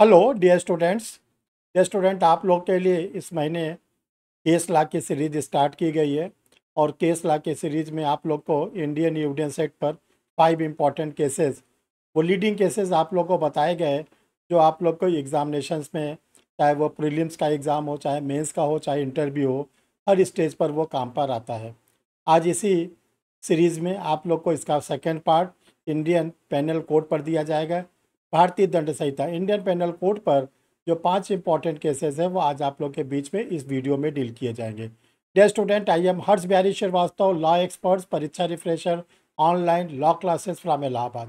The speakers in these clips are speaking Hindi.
hello dear students dear student आप लोग के लिए इस महीने केस ला की सीरीज स्टार्ट की गई है और केस ला की सीरीज में आप लोग को इंडियन एविडेंस एक्ट पर फाइव इम्पॉर्टेंट केसेस वो लीडिंग केसेस आप लोग को बताए गए जो आप लोग को एग्जामिनेशन में चाहे वो प्रीलिम्स का एग्ज़ाम हो चाहे मेंस का हो चाहे इंटरव्यू हो हर स्टेज पर वो काम पर आता है आज इसी सीरीज़ में आप लोग को इसका second part Indian penal code पर दिया जाएगा भारतीय दंड संहिता इंडियन पेनल कोड पर जो पांच इंपॉर्टेंट केसेस हैं वो आज आप लोग के बीच में इस वीडियो में डील किए जाएंगे dear student I am Harsh Bihari Shrivastava law experts Pariksha refresher online law classes from Allahabad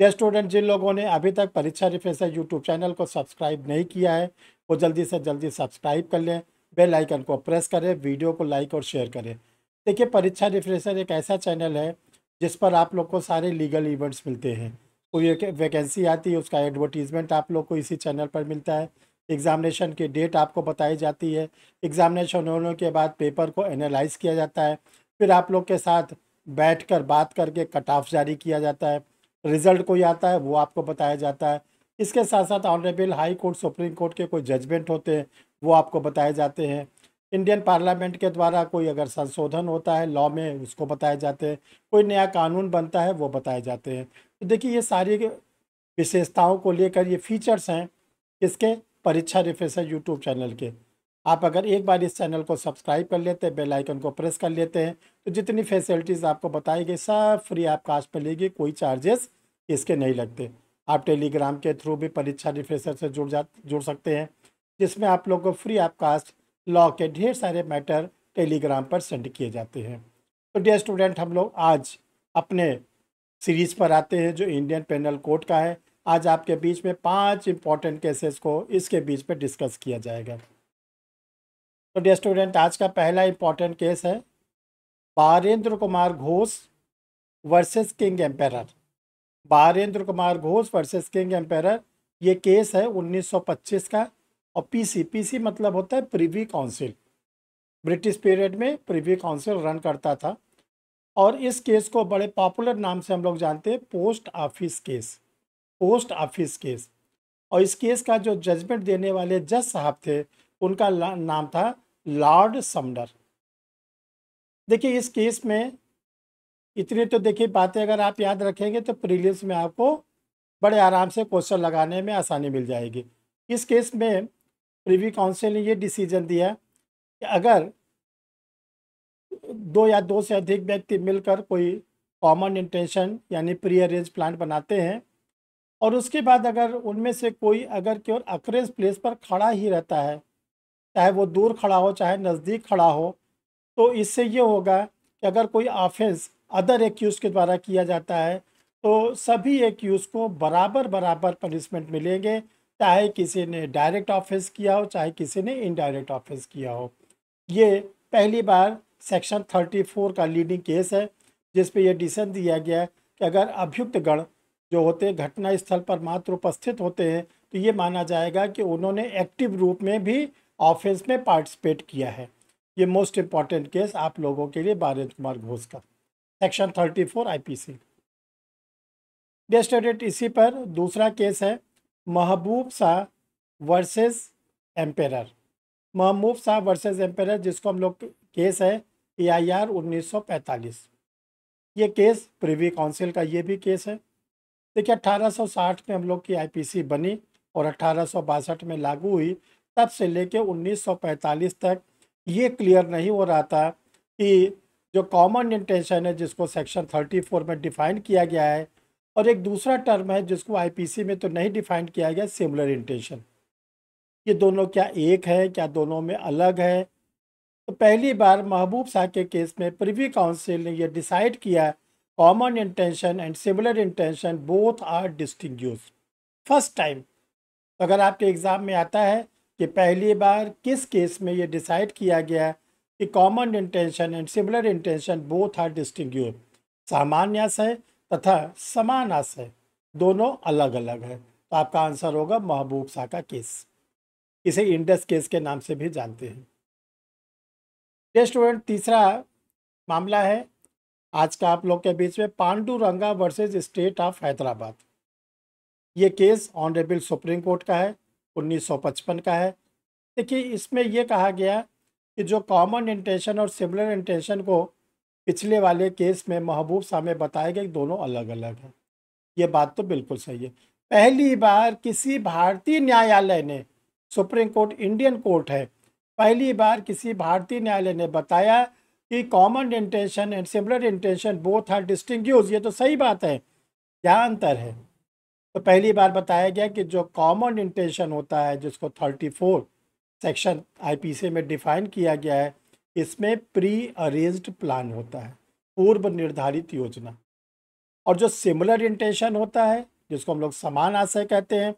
dear student जिन लोगों ने अभी तक परीक्षा रिफ्रेशर यूट्यूब चैनल को सब्सक्राइब नहीं किया है वो जल्दी से जल्दी सब्सक्राइब कर लें बेल आइकन को प्रेस करें वीडियो को लाइक और शेयर करें देखिए परीक्षा रिफ्रेशर एक ऐसा चैनल है जिस पर आप लोग को सारे लीगल इवेंट्स मिलते हैं कोई वैकेंसी आती है उसका एडवर्टीज़मेंट आप लोग को इसी चैनल पर मिलता है एग्ज़ामिनेशन की डेट आपको बताई जाती है एग्ज़ामिनेशन होने के बाद पेपर को एनालाइज किया जाता है फिर आप लोग के साथ बैठ कर बात करके कट ऑफ जारी किया जाता है रिज़ल्ट कोई आता है वो आपको बताया जाता है इसके साथ साथ honourable high court supreme court के कोई जजमेंट होते हैं वो आपको बताए जाते हैं इंडियन पार्लियामेंट के द्वारा कोई अगर संशोधन होता है लॉ में उसको बताए जाते हैं कोई नया कानून बनता है वो बताए जाते हैं तो देखिए ये सारी विशेषताओं को लेकर ये फीचर्स हैं इसके परीक्षा रिफ्रेश है यूट्यूब चैनल के आप अगर एक बार इस चैनल को सब्सक्राइब कर लेते हैं बेल आइकन को प्रेस कर लेते हैं तो जितनी फैसिलिटीज़ आपको बताई गई सब फ्री आप कास्ट पर लेगी कोई चार्जेस इसके नहीं लगते आप टेलीग्राम के थ्रू भी परीक्षा रिफ्रेशर से जुड़ जा जुड़ सकते हैं जिसमें आप लोग को फ्री आप कास्ट लॉ के ढेर सारे मैटर टेलीग्राम पर सेंड किए जाते हैं तो डियर स्टूडेंट हम लोग आज अपने सीरीज पर आते हैं जो इंडियन पेनल कोर्ट का है आज आपके बीच में पांच इंपॉर्टेंट केसेस को इसके बीच में डिस्कस किया जाएगा तो डियर स्टूडेंट आज का पहला इंपॉर्टेंट केस है Barendra Kumar Ghosh versus king emperor Barendra Kumar Ghosh versus king emperor ये केस है 1925 का और पीसी पीसी मतलब होता है प्रिवी काउंसिल ब्रिटिश पीरियड में प्रीवी काउंसिल रन करता था और इस केस को बड़े पॉपुलर नाम से हम लोग जानते हैं post office case post office case और इस केस का जो जजमेंट देने वाले जज साहब थे उनका नाम था लॉर्ड समर देखिए इस केस में इतनी तो देखिए बातें अगर आप याद रखेंगे तो प्रीलिम्स में आपको बड़े आराम से क्वेश्चन लगाने में आसानी मिल जाएगी इस केस में रिव्यू काउंसिल ने ये डिसीजन दिया कि अगर दो या दो से अधिक व्यक्ति मिलकर कोई कॉमन इंटेंशन यानी प्री अरेंज प्लान बनाते हैं और उसके बाद अगर उनमें से कोई अगर केवल अक्रेज प्लेस पर खड़ा ही रहता है चाहे वो दूर खड़ा हो चाहे नज़दीक खड़ा हो तो इससे ये होगा कि अगर कोई ऑफेंस अदर एक्यूज़ के द्वारा किया जाता है तो सभी एक्यूज़ को बराबर बराबर पनिशमेंट मिलेंगे चाहे किसी ने डायरेक्ट ऑफेंस किया हो चाहे किसी ने इनडायरेक्ट ऑफेंस किया हो ये पहली बार सेक्शन 34 का लीडिंग केस है जिस पर यह डिसीजन दिया गया है कि अगर अभियुक्तगण जो होते हैं घटना स्थल पर मात्र उपस्थित होते हैं तो ये माना जाएगा कि उन्होंने एक्टिव रूप में भी ऑफेंस में पार्टिसिपेट किया है ये मोस्ट इम्पॉर्टेंट केस आप लोगों के लिए बारेंद्र कुमार घोष का सेक्शन थर्टी पी सी डेस्टोरेट इसी पर दूसरा केस है महबूब शाह वर्सेस एम्पेरर महबूब शाह वर्सेस एम्पेरर जिसको हम लोग केस है ए आई आर उन्नीस ये केस प्रिवी काउंसिल का ये भी केस है देखिए 1860 में हम लोग की आईपीसी बनी और अट्ठारह में लागू हुई तब से लेके 1945 तक ये क्लियर नहीं हो रहा था कि जो कॉमन इंटेंशन है जिसको सेक्शन 34 में डिफाइन किया गया है और एक दूसरा टर्म है जिसको आईपीसी में तो नहीं डिफाइन किया गया सिमिलर इंटेंशन ये दोनों क्या एक है क्या दोनों में अलग है तो पहली बार महबूब शाह के केस में प्रिवी काउंसिल ने यह डिसाइड किया common intention and similar intention both are distinct first time अगर आपके एग्ज़ाम में आता है कि पहली बार किस केस में ये डिसाइड किया गया कि common intention and similar intention both are distinct सामान्य है तथा समान आशय दोनों अलग अलग है तो आपका आंसर होगा महबूब शाह का केस इसे इंडस केस के नाम से भी जानते हैं स्टूडेंट तीसरा मामला है आज का आप लोग के बीच में Panduranga versus state of Hyderabad ये केस ऑनरेबल सुप्रीम कोर्ट का है 1955 का है देखिए इसमें यह कहा गया कि जो कॉमन इंटेंशन और सिमिलर इंटेंशन को पिछले वाले केस में महबूब साहब में बताया गया कि दोनों अलग अलग हैं ये बात तो बिल्कुल सही है पहली बार किसी भारतीय न्यायालय ने सुप्रीम कोर्ट इंडियन कोर्ट है पहली बार किसी भारतीय न्यायालय ने बताया कि common intention and similar intention both are distinct ये तो सही बात है क्या अंतर है तो पहली बार बताया गया कि जो कॉमन इंटेंशन होता है जिसको थर्टी फोर सेक्शन आई में डिफाइन किया गया है इसमें प्री अरेंज्ड प्लान होता है पूर्व निर्धारित योजना और जो सिमिलर इंटेंशन होता है जिसको हम लोग समान आशय कहते हैं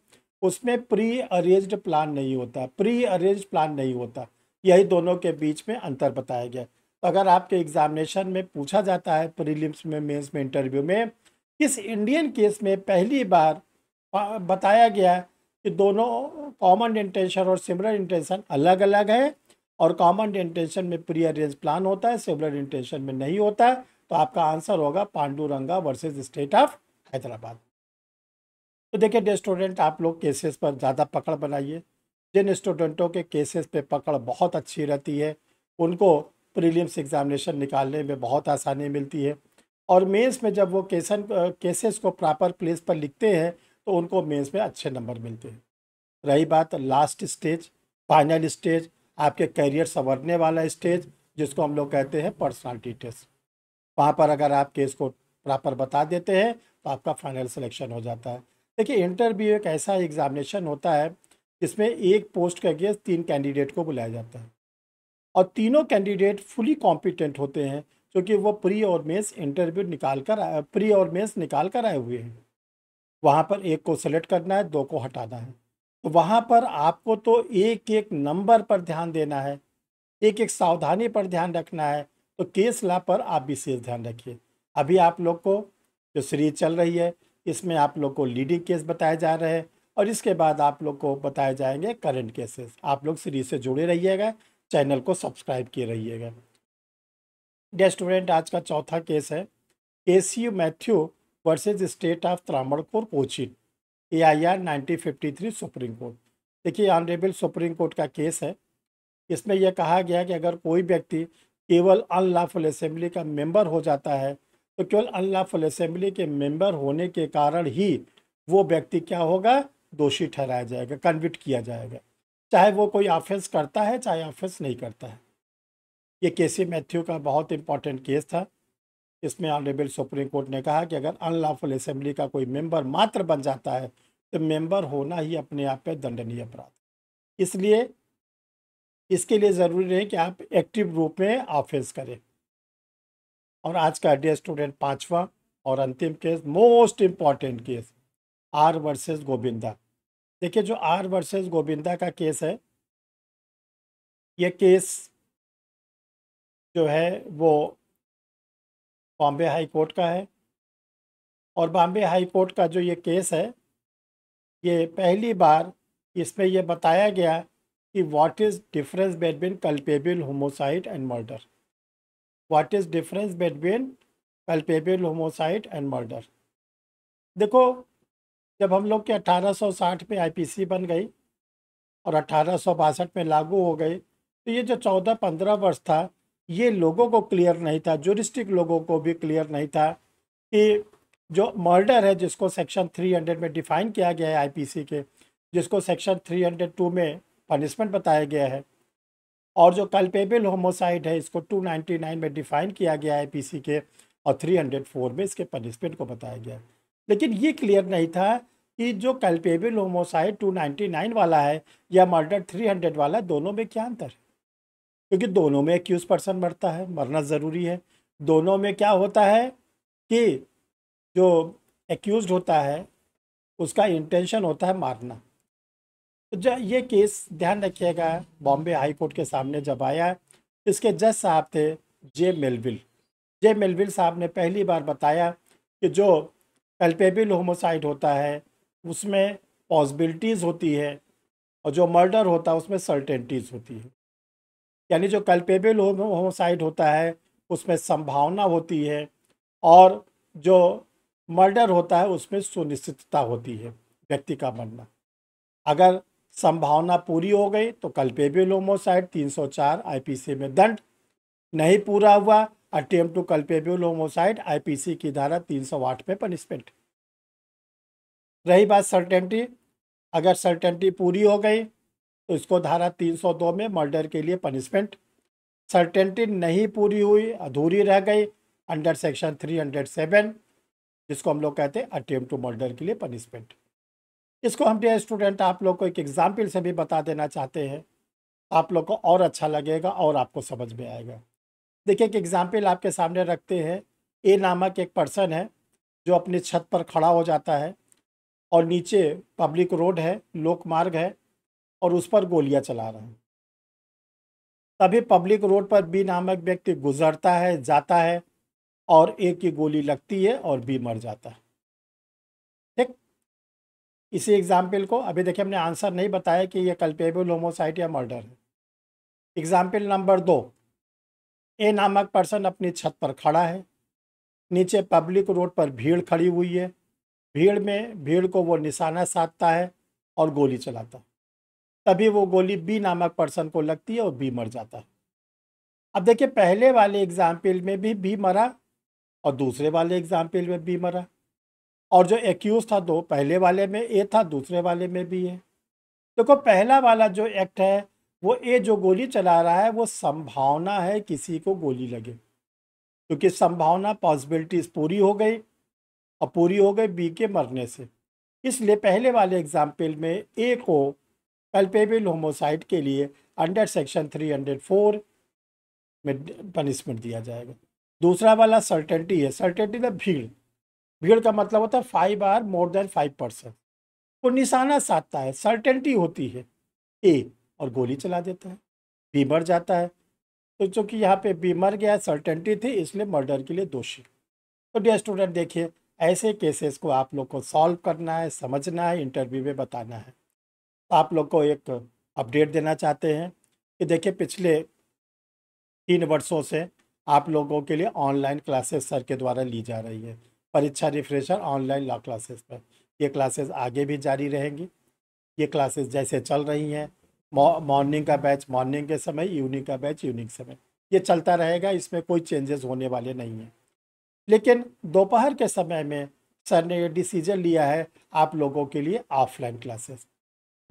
उसमें प्री अरेंज्ड प्लान नहीं होता प्री अरेंज्ड प्लान नहीं होता यही दोनों के बीच में अंतर बताया गया तो अगर आपके एग्जामिनेशन में पूछा जाता है प्रीलिम्स में मेंस में इंटरव्यू में किस इंडियन केस में पहली बार बताया गया कि दोनों कॉमन इंटेंशन और सिमिलर इंटेंशन अलग अलग है और कॉमन इंटेंशन में प्री अरेंज प्लान होता है सेवरल इंटेंशन में नहीं होता है तो आपका आंसर होगा Panduranga versus state of Hyderabad तो देखिए स्टूडेंट आप लोग केसेस पर ज़्यादा पकड़ बनाइए जिन स्टूडेंटों के केसेस पे पकड़ बहुत अच्छी रहती है उनको प्रीलिम्स एग्जामिनेशन निकालने में बहुत आसानी मिलती है और मेंस में जब वो केसन केसेस को प्रॉपर प्लेस पर लिखते हैं तो उनको मेंस में अच्छे नंबर मिलते हैं रही बात लास्ट स्टेज फाइनल स्टेज आपके कैरियर संवरने वाला स्टेज जिसको हम लोग कहते हैं पर्सनालिटी टेस्ट वहाँ पर अगर आप केस को प्रॉपर बता देते हैं तो आपका फाइनल सिलेक्शन हो जाता है देखिए इंटरव्यू एक ऐसा एग्जामिनेशन होता है जिसमें एक पोस्ट के अगेंस्ट तीन कैंडिडेट को बुलाया जाता है और तीनों कैंडिडेट फुली कॉम्पिटेंट होते हैं क्योंकि वो प्री और मेंस इंटरव्यू निकाल कर प्री और मेंस निकाल कर आए हुए हैं वहाँ पर एक को सेलेक्ट करना है दो को हटाना है वहाँ पर आपको तो एक एक नंबर पर ध्यान देना है एक एक सावधानी पर ध्यान रखना है तो केस ला पर आप विशेष ध्यान रखिए अभी आप लोग को जो सीरीज चल रही है इसमें आप लोग को लीडिंग केस बताए जा रहे हैं और इसके बाद आप लोग को बताए जाएंगे करंट केसेस आप लोग सीरीज से जुड़े रहिएगा चैनल को सब्सक्राइब किए रहिएगा डियर स्टूडेंट आज का चौथा केस है A Mathew versus state of Travancore Cochin A I R nineteen fifty three supreme court देखिए ऑनरेबल सुप्रीम कोर्ट का केस है इसमें यह कहा गया कि अगर कोई व्यक्ति केवल अनलॉफुल असेंबली का मेंबर हो जाता है तो केवल अनलॉफुल असेंबली के मेंबर होने के कारण ही वो व्यक्ति क्या होगा दोषी ठहराया जाएगा कन्विट किया जाएगा चाहे वो कोई ऑफेंस करता है चाहे ऑफेंस नहीं करता है ये केसी मैथ्यू का बहुत इंपॉर्टेंट केस था इसमें ऑनरेबल सुप्रीम कोर्ट ने कहा कि अगर अनलॉफुल असेंबली का कोई मेंबर मात्र बन जाता है तो मेंबर होना ही अपने आप पर दंडनीय अपराध इसलिए इसके लिए ज़रूरी नहीं कि आप एक्टिव रूप में ऑफेंस करें और आज का डे स्टूडेंट पांचवा और अंतिम case most important case R versus Govinda देखिए जो आर वर्सेस गोविंदा का केस है ये केस जो है वो बॉम्बे हाई कोर्ट का है और बॉम्बे हाई कोर्ट का जो ये केस है ये पहली बार इसमें यह बताया गया कि what is difference between culpable homicide and murder what is difference between culpable homicide and murder देखो जब हम लोग के 1860 में आईपीसी बन गई और अठारह में लागू हो गई तो ये जो 14-15 वर्ष था ये लोगों को क्लियर नहीं था जुरिस्टिक लोगों को भी क्लियर नहीं था कि जो मर्डर है जिसको सेक्शन 300 में डिफाइन किया गया है आईपीसी के जिसको सेक्शन 302 में पनिशमेंट बताया गया है और जो कल्पेबल होमोसाइड है इसको 299 में डिफाइन किया गया है आई के और 304 में इसके पनिशमेंट को बताया गया है लेकिन ये क्लियर नहीं था कि जो कल्पेबल होमोसाइड 299 वाला है या मर्डर 300 वाला दोनों में क्या अंतर है क्योंकि दोनों में एक्यूज पर्सन मरता है मरना ज़रूरी है दोनों में क्या होता है कि जो एक्यूज होता है उसका इंटेंशन होता है मारना तो ये केस ध्यान रखिएगा बॉम्बे हाई कोर्ट के सामने जब आया इसके जज साहब थे जे मेलविल जे मेलविल साहब ने पहली बार बताया कि जो कल्पेबल होमोसाइड होता है उसमें पॉसिबिलिटीज़ होती है और जो मर्डर होता है उसमें सर्टेनटीज़ होती है यानी जो कल्पेबल होमोसाइड होता है उसमें संभावना होती है और जो मर्डर होता है उसमें सुनिश्चितता होती है व्यक्ति का मरना अगर संभावना पूरी हो गई तो कल्पेबल होमोसाइड 304 आईपीसी में दंड नहीं पूरा हुआ attempt to culpable homicide IPC की धारा 308 में पनिशमेंट रही बात सर्टेंटी अगर सर्टेंटी पूरी हो गई इसको धारा 302 में मर्डर के लिए पनिशमेंट सर्टेनिटी नहीं पूरी हुई अधूरी रह गई अंडर सेक्शन 307 जिसको हम लोग कहते हैं अटेम्प टू मर्डर के लिए पनिशमेंट इसको हम डे स्टूडेंट आप लोग को एक एग्जाम्पल से भी बता देना चाहते हैं आप लोग को और अच्छा लगेगा और आपको समझ में आएगा देखिए एक एग्जाम्पल आपके सामने रखते हैं ए नामक एक पर्सन है जो अपनी छत पर खड़ा हो जाता है और नीचे पब्लिक रोड है लोक मार्ग है और उस पर गोलियां चला रहे हैं तभी पब्लिक रोड पर बी नामक व्यक्ति गुजरता है जाता है और एक की गोली लगती है और बी मर जाता है ठीक इसी एग्जाम्पल को अभी देखिए हमने आंसर नहीं बताया कि यह कल्पेबल होमोसाइट या मर्डर है एग्जाम्पल नंबर दो ए नामक पर्सन अपनी छत पर खड़ा है नीचे पब्लिक रोड पर भीड़ खड़ी हुई है भीड़ में भीड़ को वो निशाना साधता है और गोली चलाता है तभी वो गोली बी नामक पर्सन को लगती है और बी मर जाता है अब देखिए पहले वाले एग्जाम्पल में भी बी मरा और दूसरे वाले एग्जाम्पल में बी मरा और जो एक्यूज था दो पहले वाले में ए था दूसरे वाले में भी है देखो तो पहला वाला जो एक्ट है वो ए जो गोली चला रहा है वो संभावना है किसी को गोली लगे क्योंकि तो संभावना पॉसिबिलिटीज पूरी हो गई और पूरी हो गई बी के मरने से इसलिए पहले वाले एग्जाम्पल में ए को पल्पेबल होमोसाइड के लिए अंडर सेक्शन 304 में पनिशमेंट दिया जाएगा दूसरा वाला सर्टेनिटी है सर्टेनिटी में भीड़ भीड़ का मतलब होता है five or more than five percent वो निशाना साधता है सर्टेनिटी होती है ए और गोली चला देता है बी मर जाता है तो चूँकि यहाँ पे बी मर गया सर्टेनिटी थी इसलिए मर्डर के लिए दोषी तो डे स्टूडेंट देखिए ऐसे केसेस को आप लोग को सॉल्व करना है समझना है इंटरव्यू में बताना है आप लोग को एक अपडेट देना चाहते हैं कि देखिए पिछले तीन वर्षों से आप लोगों के लिए ऑनलाइन क्लासेस सर के द्वारा ली जा रही है परीक्षा रिफ्रेशर ऑनलाइन लॉ क्लासेस पर ये क्लासेस आगे भी जारी रहेंगी ये क्लासेस जैसे चल रही हैं मॉर्निंग का बैच मॉर्निंग के समय इवनिंग का बैच इवनिंग समय ये चलता रहेगा इसमें कोई चेंजेस होने वाले नहीं हैं लेकिन दोपहर के समय में सर ने ये डिसीजन लिया है आप लोगों के लिए ऑफलाइन क्लासेस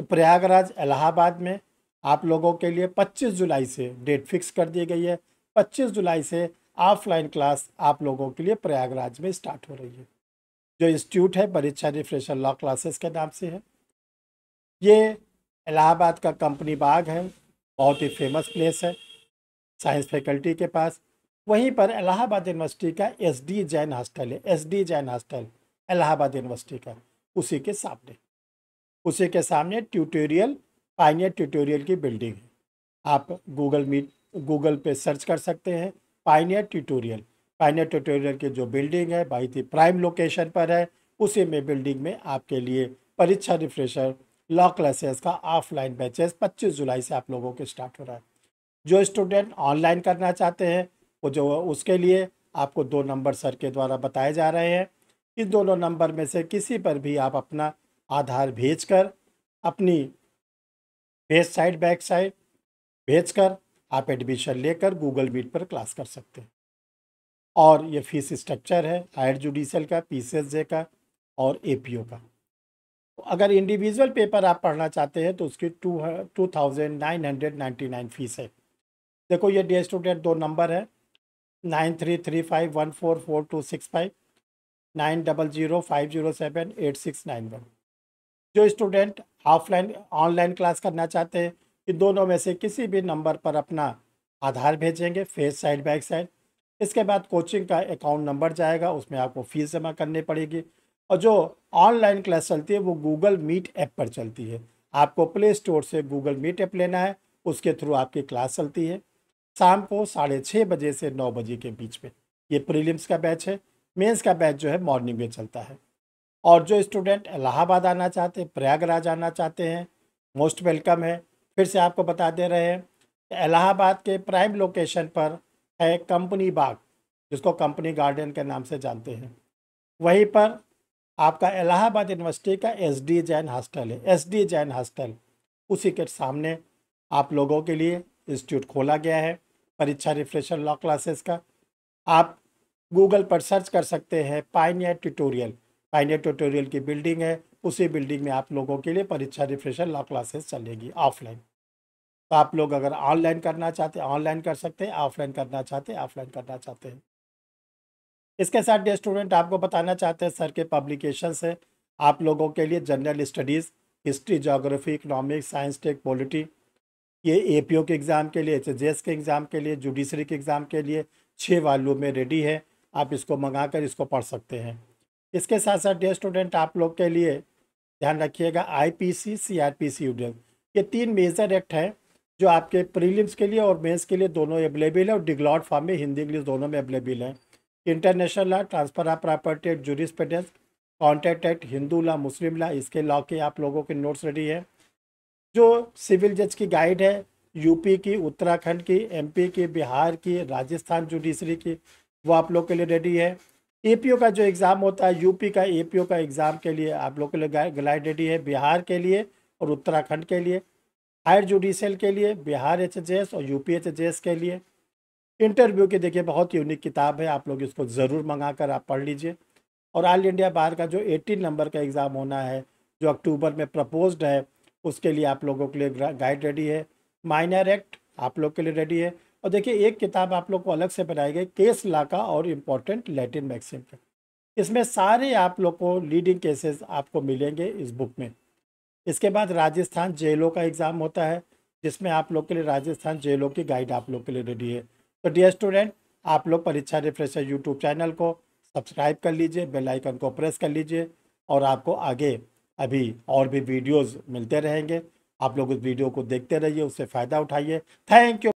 तो प्रयागराज इलाहाबाद में आप लोगों के लिए 25 जुलाई से डेट फिक्स कर दी गई है 25 जुलाई से ऑफलाइन क्लास आप लोगों के लिए प्रयागराज में स्टार्ट हो रही है जो इंस्टीट्यूट है परीक्षा रिफ्रेशर लॉ क्लासेस के नाम से है ये इलाहाबाद का कंपनी बाग है बहुत ही फेमस प्लेस है साइंस फैकल्टी के पास वहीं पर इलाहाबाद यूनिवर्सिटी का एसडी जैन हॉस्टल है SD Jain hostel Allahabad university का उसी के सामने उसी के सामने ट्यूटोरियल पाइनियर ट्यूटोरियल की बिल्डिंग है आप गूगल मीट गूगल पे सर्च कर सकते हैं पाइनियर ट्यूटोरियल पाइनियर ट्यूटोरियल की जो बिल्डिंग है बहुत ही प्राइम लोकेशन पर है उसी में बिल्डिंग में आपके लिए परीक्षा रिफ्रेशर लॉ क्लासेस का ऑफलाइन बैचेस 25 जुलाई से आप लोगों के स्टार्ट हो रहा है जो स्टूडेंट ऑनलाइन करना चाहते हैं वो जो उसके लिए आपको दो नंबर सर के द्वारा बताए जा रहे हैं इन दोनों नंबर में से किसी पर भी आप अपना आधार भेजकर अपनी बेस साइड बैक साइड भेजकर आप एडमिशन लेकर गूगल मीट पर क्लास कर सकते हैं और ये फीस स्ट्रक्चर है हायर जुडिशल का पी का और ए का तो अगर इंडिविजुअल पेपर आप पढ़ना चाहते हैं तो उसकी two two thousand nine hundred ninety nine fees है देखो ये डे स्टूडेंट दो नंबर है nine three three five one four four two six five nine double zero five zero seven eight six nine one जो स्टूडेंट ऑफलाइन ऑनलाइन क्लास करना चाहते हैं इन दोनों में से किसी भी नंबर पर अपना आधार भेजेंगे फेस साइड बैक साइड इसके बाद कोचिंग का अकाउंट नंबर जाएगा उसमें आपको फ़ीस जमा करनी पड़ेगी और जो ऑनलाइन क्लास चलती है वो गूगल मीट ऐप पर चलती है आपको प्ले स्टोर से गूगल मीट ऐप लेना है उसके थ्रू आपकी क्लास चलती है शाम को साढ़े छः बजे से नौ बजे के बीच में ये प्रीलिम्स का बैच है मेंस का बैच जो है मॉर्निंग में चलता है और जो स्टूडेंट इलाहाबाद आना चाहते हैं प्रयागराज आना चाहते हैं मोस्ट वेलकम है फिर से आपको बता दे रहे हैं इलाहाबाद के प्राइम लोकेशन पर है कंपनी बाग जिसको कंपनी गार्डन के नाम से जानते हैं वहीं पर आपका इलाहाबाद यूनिवर्सिटी का एस डी जैन हॉस्टल है एस डी जैन हॉस्टल उसी के सामने आप लोगों के लिए इंस्टीट्यूट खोला गया है परीक्षा रिफ्रेशर लॉ क्लासेस का आप गूगल पर सर्च कर सकते हैं पाइनियर ट्यूटोरियल पाइनियर ट्यूटोरियल की बिल्डिंग है उसी बिल्डिंग में आप लोगों के लिए परीक्षा रिफ्रेशर लॉ क्लासेस चलेगी ऑफलाइन तो आप लोग अगर ऑनलाइन करना चाहते हैं ऑनलाइन कर सकते हैं ऑफलाइन करना चाहते हैं ऑफलाइन करना चाहते हैं इसके साथ डे स्टूडेंट आपको बताना चाहते हैं सर के पब्लिकेशन से आप लोगों के लिए general studies history geography economics science tech polity ये ए के एग्ज़ाम के लिए एच के एग्ज़ाम के लिए जुडिशरी के एग्ज़ाम के लिए छः वालू में रेडी है आप इसको मंगा कर इसको पढ़ सकते हैं इसके साथ साथ डेयर स्टूडेंट आप लोग के लिए ध्यान रखिएगा आईपीसी सीआरपीसी यूडीएफ ये तीन मेजर एक्ट हैं जो आपके प्रीलिम्स के लिए और मेंस के लिए दोनों अवेलेबल है और डिग्लॉट फॉर्म में हिंदी इंग्लिश दोनों में अवेलेबल है international law transfer of property एट jurisprudence contract act Hindu law Muslim law इसके लॉ के आप लोगों के नोट्स रेडी है जो सिविल जज की गाइड है यूपी की उत्तराखंड की एमपी की बिहार की राजस्थान जुडिशरी की वो आप लोग के लिए रेडी है ए का जो एग्ज़ाम होता है यूपी का ए का एग्ज़ाम के लिए आप लोग के लिए रेडी है बिहार के लिए और उत्तराखंड के लिए हायर जुडिशल के लिए बिहार एच और यूपी एच के लिए इंटरव्यू की देखिए बहुत यूनिक किताब है आप लोग इसको ज़रूर मंगा कर आप पढ़ लीजिए और ऑल इंडिया बाहर का जो एटीन नंबर का एग्ज़ाम होना है जो अक्टूबर में प्रपोज्ड है उसके लिए आप लोगों के लिए गाइड रेडी है माइनर एक्ट आप लोग के लिए रेडी है और देखिए एक किताब आप लोग को अलग से बनाई गई केस लाका और इम्पोर्टेंट लैटिन मैक्सिम का इसमें सारे आप लोग को लीडिंग केसेस आपको मिलेंगे इस बुक में इसके बाद राजस्थान जेलों का एग्ज़ाम होता है जिसमें आप लोग के लिए राजस्थान जेलों की गाइड आप लोग के लिए रेडी है तो डियर स्टूडेंट आप लोग परीक्षा रिफ्रेशर यूट्यूब चैनल को सब्सक्राइब कर लीजिए बेल आइकन को प्रेस कर लीजिए और आपको आगे अभी और भी वीडियोज़ मिलते रहेंगे आप लोग उस वीडियो को देखते रहिए उससे फ़ायदा उठाइए थैंक यू